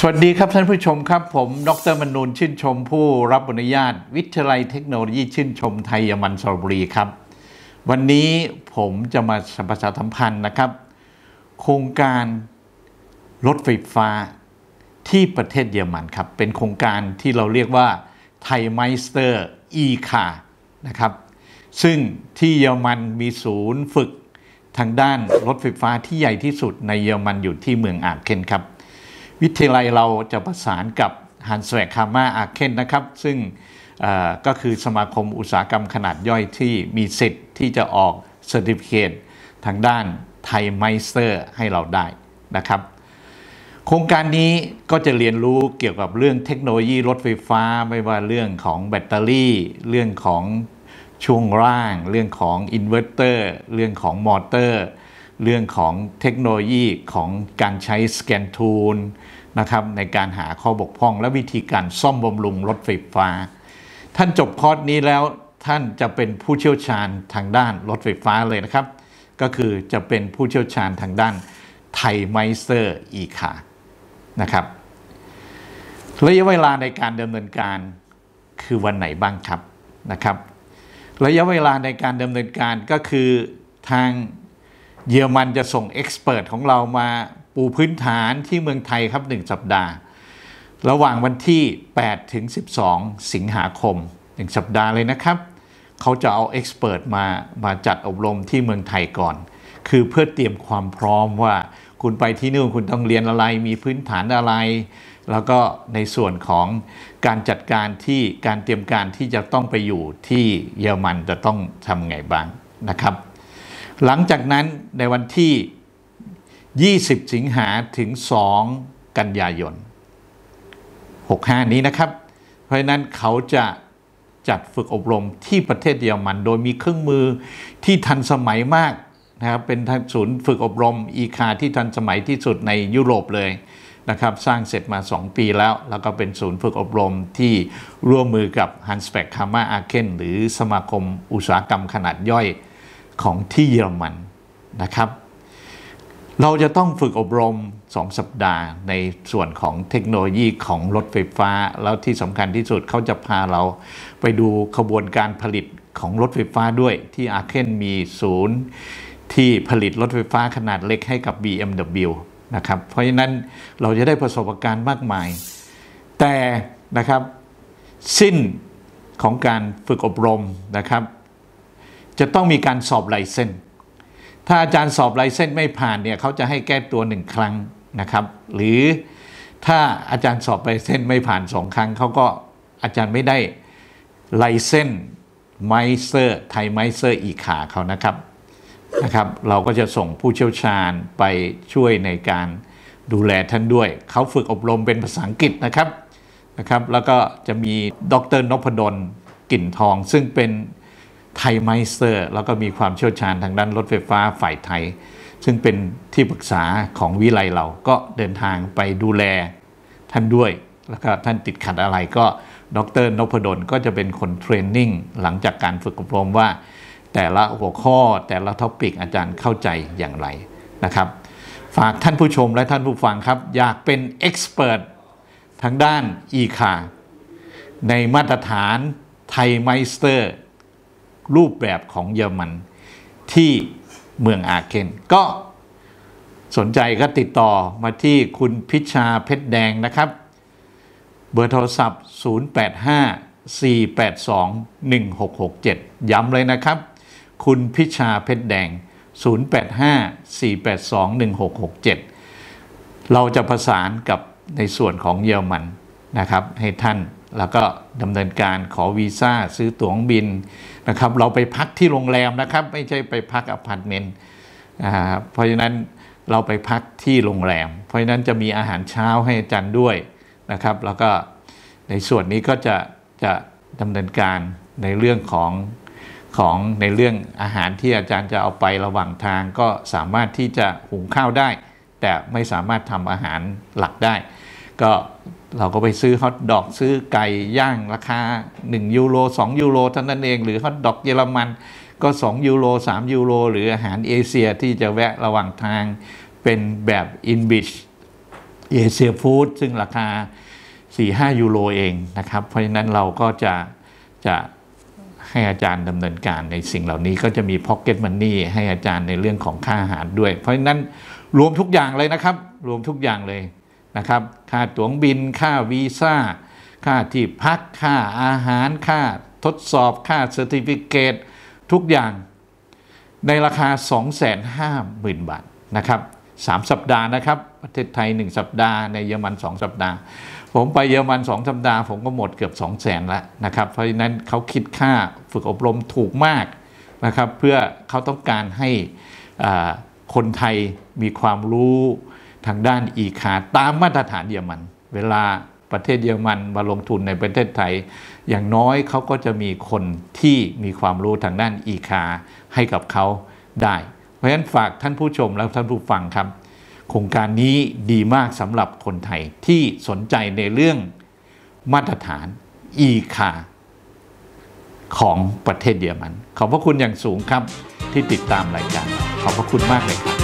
สวัสดีครับท่านผู้ชมครับ ผมดรมนูนชื่นชมผู้รับอนุญาต วิทยาลัยเทคโนโลยีชื่นชมไทยยมันสรบุรีครับ วันนี้ผมจะมาสัมภาษณ์พันธ์นะครับ โครงการรถไฟฟ้าที่ประเทศเยอรมันครับ เป็นโครงการที่เราเรียกว่าไทยไมสเตอร์อีคานะครับ ซึ่งที่เยอรมันมีศูนย์ฝึกทางด้านรถไฟฟ้าที่ใหญ่ที่สุดในเยอรมันอยู่ที่เมืองอาเคนครับวิทยาลัยเราจะประสานกับฮันสแวกคามาอาเคนนะครับ ซึ่งก็คือสมาคมอุตสาหกรรมขนาดย่อยที่มีสิทธิ์ที่จะออกเซอร์ติฟิเคตทางด้านไทยไมสเตอร์ให้เราได้นะครับ โครงการนี้ก็จะเรียนรู้เกี่ยวกับเรื่องเทคโนโลยีรถไฟฟ้าไม่ว่าเรื่องของแบตเตอรี่ เรื่องของช่วงร่าง เรื่องของอินเวอร์เตอร์ เรื่องของมอเตอร์เรื่องของเทคโนโลยีของการใช้สแกนทูลนะครับในการหาข้อบกพร่องและวิธีการซ่อมบำรุงรถไฟฟ้า ท่านจบคอร์สนี้แล้วท่านจะเป็นผู้เชี่ยวชาญทางด้านรถไฟฟ้าเลยนะครับ ก็คือจะเป็นผู้เชี่ยวชาญทางด้านไทไมเซอร์อีคานะครับ ระยะเวลาในการดำเนินการคือวันไหนบ้างครับ นะครับ ระยะเวลาในการดำเนินการก็คือทางเยอรมันจะส่งเอ็กซ์เพรสของเรามาปูพื้นฐานที่เมืองไทยครับ 1 สัปดาห์ระหว่างวันที่ 8 ถึง 12 สิงหาคม 1 สัปดาห์เลยนะครับ เขาจะเอาเอ็กซ์เพรสมามาจัดอบรมที่เมืองไทยก่อน คือเพื่อเตรียมความพร้อมว่า คุณไปที่นู่นคุณต้องเรียนอะไร มีพื้นฐานอะไร แล้วก็ในส่วนของการจัดการที่การเตรียมการที่จะต้องไปอยู่ที่เยอรมันจะต้องทำไงบ้างนะครับหลังจากนั้นในวันที่ 20 สิงหาถึง 2 กันยายน 65 นี้นะครับ เพราะนั้นเขาจะจัดฝึกอบรมที่ประเทศเยอรมันโดยมีเครื่องมือที่ทันสมัยมากนะครับ เป็นศูนย์ฝึกอบรม อีคาที่ทันสมัยที่สุดในยุโรปเลยนะครับ สร้างเสร็จมา 2 ปีแล้ว แล้วก็เป็นศูนย์ฝึกอบรมที่ร่วมมือกับ h a n s p e c k h a m m e r a r k e n หรือสมาคมอุตสาหกรรมขนาดย่อยของที่เยอรมันนะครับ เราจะต้องฝึกอบรม 2 สัปดาห์ ในส่วนของเทคโนโลยีของรถไฟฟ้า แล้วที่สำคัญที่สุดเขาจะพาเราไปดูขบวนการผลิตของรถไฟฟ้าด้วย ที่อาเคนมีศูนย์ที่ผลิตรถไฟฟ้าขนาดเล็กให้กับ BMW นะครับเพราะฉะนั้นเราจะได้ประสบการณ์มากมาย แต่นะครับสิ้นของการฝึกอบรมนะครับจะต้องมีการสอบลายเส้น ถ้าอาจารย์สอบลายเส้นไม่ผ่านเนี่ยเขาจะให้แก้ตัวหนึ่งครั้งนะครับ หรือถ้าอาจารย์สอบลายเส้นไม่ผ่านสองครั้งเขาก็อาจารย์ไม่ได้ลายเส้นไมเซอร์ไทยไมเซอร์ อีขาเขานะครับ นะครับ เราก็จะส่งผู้เชี่ยวชาญไปช่วยในการดูแลท่านด้วยเขาฝึกอบรมเป็นภาษาอังกฤษนะครับ นะครับ แล้วก็จะมีดรนพดลกลิ่นทองซึ่งเป็นไทยไมสเตอร์แล้วก็มีความเชี่ยวชาญทางด้านรถไฟฟ้าฝ่ายไทย ซึ่งเป็นที่ปรึกษาของวิไลเราก็เดินทางไปดูแลท่านด้วย แล้วก็ท่านติดขัดอะไรก็ดรนพดลก็จะเป็นคนเทรนนิ่งหลังจากการฝึกอบรมว่า แต่ละหัวข้อแต่ละท็อปิกอาจารย์เข้าใจอย่างไร นะครับ ฝากท่านผู้ชมและท่านผู้ฟังครับ อยากเป็นเอ็กซ์เพรสทางด้านอีคาในมาตรฐานไทยไมสเตอร์รูปแบบของเยอรมันที่เมืองอาเคนก็สนใจก็ติดต่อมาที่คุณพิชาเพชรแดงนะครับ เบอร์โทรศัพท์ 0854821667 ย้ำเลยนะครับคุณพิชาเพชรแดง 0854821667 เราจะประสานกับในส่วนของเยอรมันนะครับให้ท่านแล้วก็ดำเนินการขอวีซ่าซื้อตั๋วบินนะครับเราไปพักที่โรงแรมนะครับ ไม่ใช่ไปพักอพาร์ตเมนต์เพราะฉะนั้นเราไปพักที่โรงแรม เพราะฉะนั้นจะมีอาหารเช้าให้อาจารย์ด้วยนะครับ แล้วก็ในส่วนนี้ก็จะจะดำเนินการในเรื่องของของในเรื่องอาหารที่อาจารย์จะเอาไประหว่างทางก็สามารถที่จะหุงข้าวได้ แต่ไม่สามารถทำอาหารหลักได้ก็เราก็ไปซื้อฮอทดอกซื้อไก่ย่างราคา1ยูโร2ยูโรเท่านั้นเองหรือฮอทดอกเยอรมันก็2ยูโร3ยูโรหรืออาหารเอเชียที่จะแวะระหว่างทางเป็นแบบอินบิชเอเชียฟู้ดซึ่งราคา 4-5ยูโรเองนะครับเพราะฉะนั้นเราก็จะจะให้อาจารย์ดำเนินการในสิ่งเหล่านี้ก็จะมีพ็อกเก็ตมันนี่ให้อาจารย์ในเรื่องของค่าอาหารด้วย เพราะฉะนั้นรวมทุกอย่างเลยนะครับ รวมทุกอย่างเลยนะครับค่าตั๋วบิน ค่าวีซ่าค่าที่พัก ค่าอาหารค่าทดสอบค่าเซอร์ติฟิเคตทุกอย่างในราคา 250,000 บาทนะครับ3สัปดาห์นะครับ ประเทศไทย 1 สัปดาห์ ในเยอรมัน 2 สัปดาห์ ผมไปเยอรมัน 2 สัปดาห์ ผมก็หมดเกือบ 2 0 0แสนแล้วนะครับเพราะฉะนั้นเขาคิดค่าฝึกอบรมถูกมากนะครับเพื่อเขาต้องการให้คนไทยมีความรู้ทางด้านอีคาตามมาตรฐานเยอรมัน เวลาประเทศเยอรมันมาลงทุนในประเทศไทย อย่างน้อยเขาก็จะมีคนที่มีความรู้ทางด้านอีคาให้กับเขาได้ เพราะฉะนั้นฝากท่านผู้ชมและท่านผู้ฟังครับ โครงการนี้ดีมากสำหรับคนไทยที่สนใจในเรื่องมาตรฐานอีคาของประเทศเยอรมันขอบพระคุณอย่างสูงครับที่ติดตามรายการขอบพระคุณมากเลยครับ